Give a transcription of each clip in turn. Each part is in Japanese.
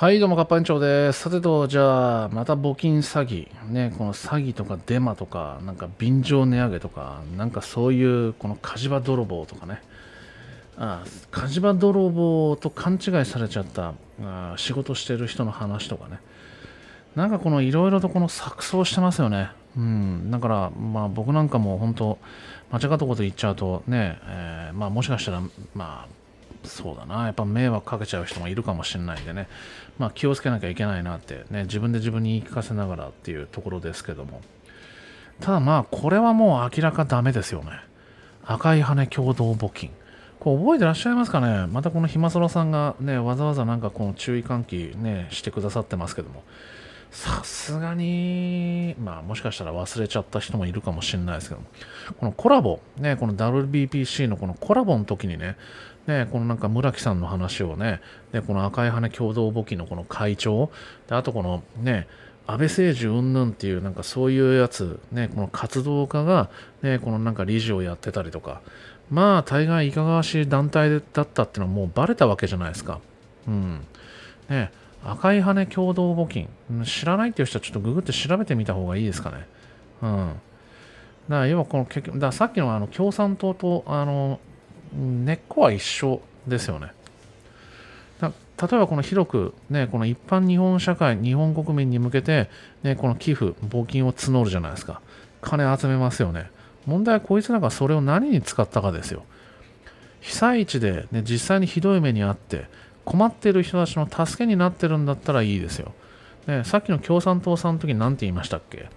はいどうもかっぱ園長ですさてとじゃあまた募金詐欺ねこの詐欺とかデマとかなんか便乗値上げとかなんかそういうこの火事場泥棒とかねあ火事場泥棒と勘違いされちゃったあ仕事してる人の話とかねなんかこのいろいろとこの錯綜してますよねうん、だから、まあ、僕なんかも本当、間違ったこと言っちゃうとね、えー、まあ、もしかしたら、まあ、そうだな、やっぱ迷惑かけちゃう人もいるかもしれないんでね、まあ、気をつけなきゃいけないなって、ね、自分で自分に言い聞かせながらっていうところですけども、ただまあ、これはもう明らかダメですよね。赤い羽共同募金。これ覚えてらっしゃいますかねまたこのひまそらさんがね、わざわざなんかこの注意喚起ね、してくださってますけども。さすがに、まあもしかしたら忘れちゃった人もいるかもしれないですけど、このコラボ、ね、この WBPC のこのコラボの時にね、ね、このなんか村木さんの話をね、でこの赤い羽共同募金のこの会長、であとこのね、安倍政治云々っていうなんかそういうやつ、ね、この活動家が、ね、このなんか理事をやってたりとか、まあ大概いかがわしい団体だったっていうのはもうバレたわけじゃないですか。うん。ね、赤い羽共同募金。知らないっていう人はちょっとググって調べてみた方がいいですかね。うん。だから要はこの結局、ださっきのあの共産党とあの根っこは一緒ですよね。例えばこの広く、ね、この一般日本社会、日本国民に向けて、ね、この寄付、募金を募るじゃないですか。金集めますよね。問題はこいつらがそれを何に使ったかですよ。被災地で、ね、実際にひどい目に遭って、困ってる人たちの助けになってるんだったらいいですよ。ね、さっきの共産党さんの時に何て言いましたっけ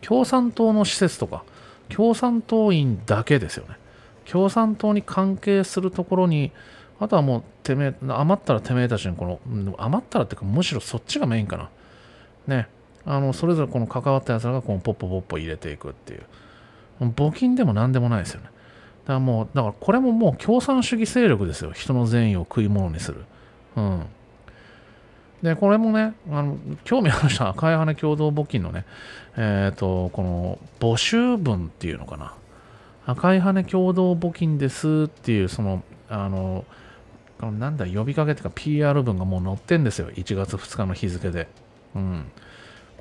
共産党の施設とか、共産党員だけですよね。共産党に関係するところに、あとはもう、てめえ、余ったらてめえたちに、この、余ったらっていうか、むしろそっちがメインかな。ね。あの、それぞれこの関わった奴らが、このポッポポッポ入れていくっていう。募金でも何でもないですよね。からもう、だからこれももう共産主義勢力ですよ。人の善意を食い物にする。うん。で、これもね、あの興味ある人は赤い羽共同募金のね、えっ、ー、と、この募集文っていうのかな。赤い羽共同募金ですっていう、その、あの、なんだ、呼びかけというか PR 文がもう載ってんですよ。1月2日の日付で。うん。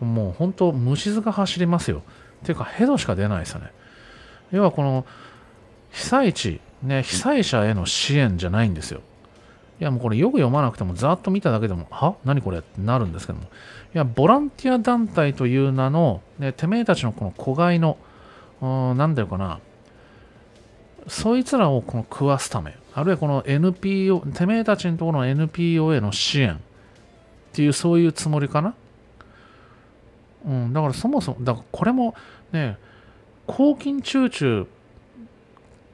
もう本当、虫塚走りますよ。っていうか、ヘドしか出ないですよね。要はこの、被災地、ね、被災者への支援じゃないんですよ。いやもうこれよく読まなくてもざっと見ただけでもは何これってなるんですけどもいやボランティア団体という名の、ね、てめえたちのこの子飼いの何だよかなそいつらをこの食わすためあるいはこの NPO てめえたちのところの NPO への支援っていうそういうつもりかな、うん、だからそもそもだからこれもね公金中中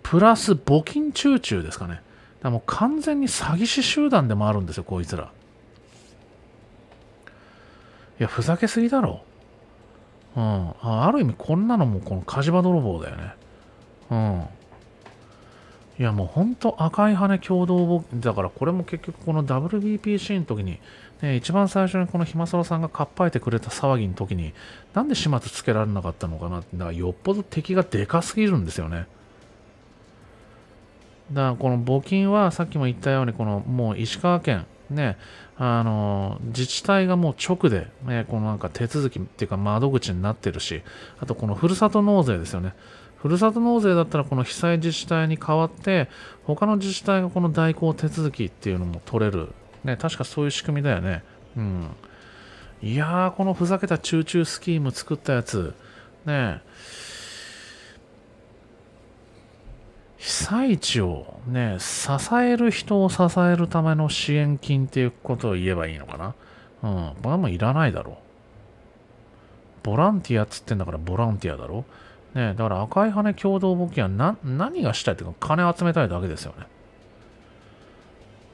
プラス募金中中ですかね。だもう完全に詐欺師集団でもあるんですよ、こいつら。いや、ふざけすぎだろ。うん。ある意味、こんなのもこの火事場泥棒だよね。うん。いや、もう本当赤い羽共同募だからこれも結局この WBPC の時に、ね、一番最初にこのひまそらさんがかっぱえてくれた騒ぎの時に、なんで始末つけられなかったのかなって、だからよっぽど敵がでかすぎるんですよね。だからこの募金はさっきも言ったように、このもう石川県、ね、あの、自治体がもう直で、ね、このなんか手続きっていうか窓口になってるし、あとこのふるさと納税ですよね。ふるさと納税だったらこの被災自治体に代わって、他の自治体がこの代行手続きっていうのも取れる。ね、確かそういう仕組みだよね。うん。いやー、このふざけたチューチュースキーム作ったやつ、ねえ、被災地をね、支える人を支えるための支援金っていうことを言えばいいのかな。うん、これもいらないだろう。ボランティアっつってんだからボランティアだろ。ね、だから赤い羽共同募金はな何がしたいっていうか金集めたいだけですよね。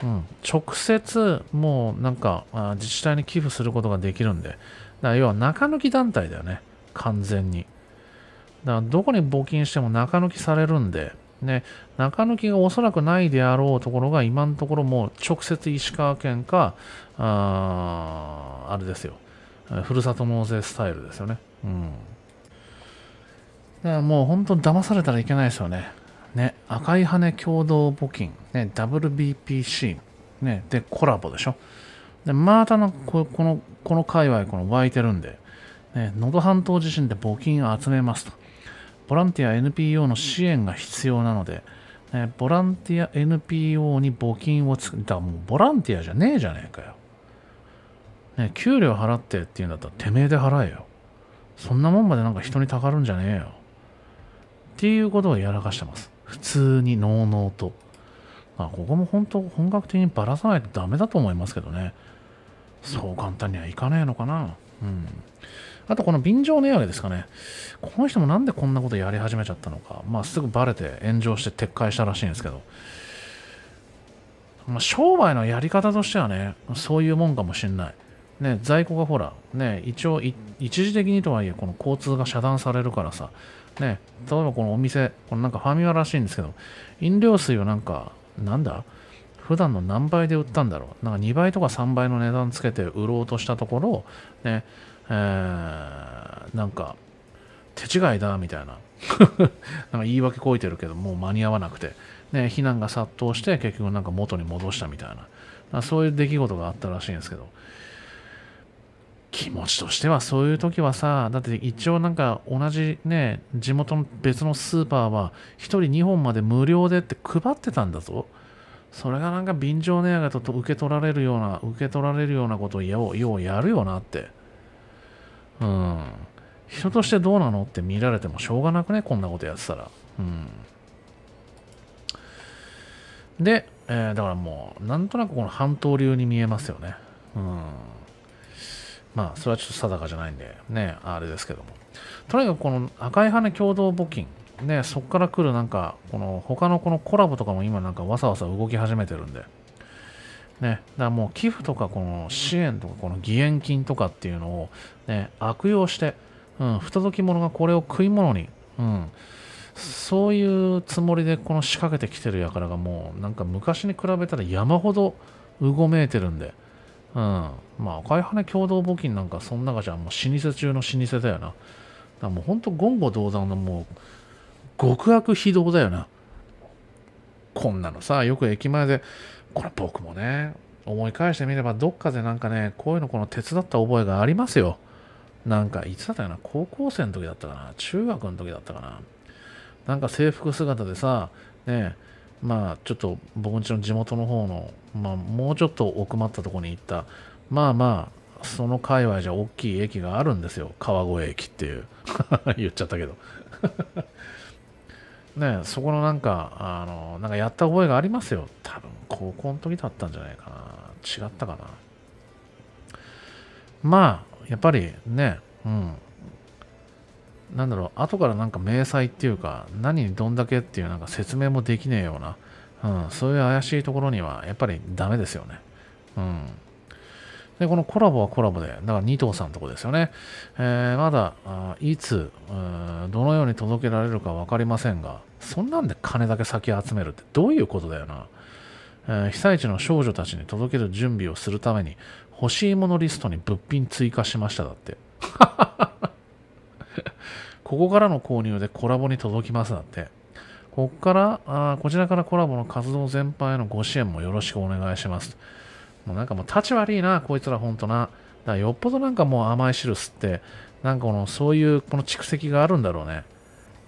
うん、直接もうなんか自治体に寄付することができるんで、だから要は中抜き団体だよね、完全に。だからどこに募金しても中抜きされるんで、ね、中抜きがおそらくないであろうところが、今のところも直接石川県か、ああれですよ、ふるさと納税スタイルですよね。うん。だからもう本当に騙されたらいけないですよね。ね、赤い羽共同募金、ね、WBPC、ね、で、コラボでしょ。で、またのここの、この界隈、この湧いてるんで、ね、能登半島地震で募金集めますと。ボランティア NPO の支援が必要なので、えボランティア NPO に募金を作ったもうボランティアじゃねえじゃねえかよ。ね、給料払ってって言うんだったらてめえで払えよ。そんなもんまでなんか人にたかるんじゃねえよ。っていうことをやらかしてます。普通にのうのうと。まあ、ここも本当、本格的にばらさないとダメだと思いますけどね。そう簡単にはいかねえのかな。うん、あとこの便乗値上げですかね。この人もなんでこんなことやり始めちゃったのか。まあすぐバレて炎上して撤回したらしいんですけど。まあ、商売のやり方としてはね、そういうもんかもしれない。ね、在庫がほら、ね、一応一時的にとはいえ、この交通が遮断されるからさ、ね、例えばこのお店、このなんかファミマらしいんですけど、飲料水をなんか、なんだ普段の何倍で売ったんだろうなんか2倍とか3倍の値段つけて売ろうとしたところねえー、なんか手違いだみたいな なんか言い訳こいてるけどもう間に合わなくて、ね、避難が殺到して結局なんか元に戻したみたいなそういう出来事があったらしいんですけど気持ちとしてはそういう時はさだって一応なんか同じね地元の別のスーパーは1人2本まで無料でって配ってたんだぞそれがなんか便乗値上げとと受け取られるような、受け取られるようなことをよう、ようやるよなって。うん。人としてどうなのって見られてもしょうがなくね、こんなことやってたら。うん。で、えー、だからもう、なんとなくこの半島流に見えますよね。うん。まあ、それはちょっと定かじゃないんで、ね、あれですけども。とにかくこの赤い羽共同募金。ね、そこから来るなんか、この他のこのコラボとかも今なんかわさわさ動き始めてるんで、ね、だからもう寄付とかこの支援とかこの義援金とかっていうのを、ね、悪用して、うん、不届き者がこれを食い物に、うん、そういうつもりでこの仕掛けてきてる輩がもうなんか昔に比べたら山ほどうごめいてるんで、うん、まあ赤い羽共同募金なんかそん中じゃもう老舗中の老舗だよな。だもうほんと言語道断のもう極悪非道だよな。こんなのさ、よく駅前で、これ僕もね、思い返してみれば、どっかでなんかね、こういうのこの手伝った覚えがありますよ。なんか、いつだったかな、高校生の時だったかな、中学の時だったかな。なんか制服姿でさ、ねまあちょっと僕んちの地元の方の、まあ、もうちょっと奥まったとこに行った、まあまあ、その界隈じゃ大きい駅があるんですよ。川越駅っていう。言っちゃったけどね、そこのなんか、あの、なんかやった覚えがありますよ。多分、高校の時だったんじゃないかな。違ったかな。まあ、やっぱりね、うん。なんだろう、後からなんか明細っていうか、何にどんだけっていうなんか説明もできねえような、うん、そういう怪しいところには、やっぱりダメですよね。うん。で、このコラボはコラボで、だから二藤さんのとこですよね。えー、まだ、あいつ、どのように届けられるか分かりませんが、そんなんで金だけ先集めるってどういうことだよな。えー、被災地の少女たちに届ける準備をするために、欲しいものリストに物品追加しましただって。ここからの購入でコラボに届きますだって。ここから、あこちらからコラボの活動全般へのご支援もよろしくお願いします。もうなんかもう立ち悪いな、こいつらほんとな。だからよっぽどなんかもう甘い汁吸って、なんかこの、そういうこの蓄積があるんだろうね。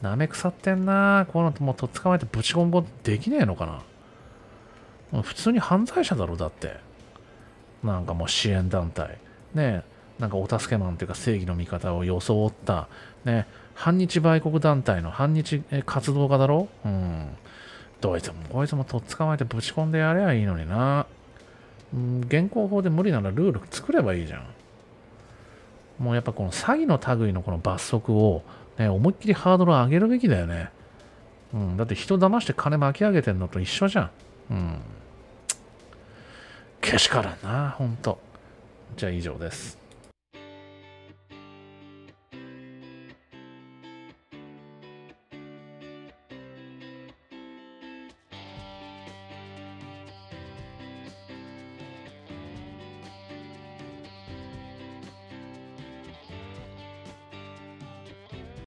なめ腐ってんなこういうのもうとっ捕まえてぶち込むぼ、できねえのかな。普通に犯罪者だろ、だって。なんかもう支援団体。ねなんかお助けマンというか正義の味方を装った、ね、反日売国団体の反日活動家だろうん。どいつもこいつもとっ捕まえてぶち込んでやればいいのにな。うん、現行法で無理ならルール作ればいいじゃん。もうやっぱこの詐欺の類のこの罰則を、ね、思いっきりハードルを上げるべきだよね。うん、だって人騙して金巻き上げてんのと一緒じゃん。うん。けしからんな、ほんと。じゃあ以上です。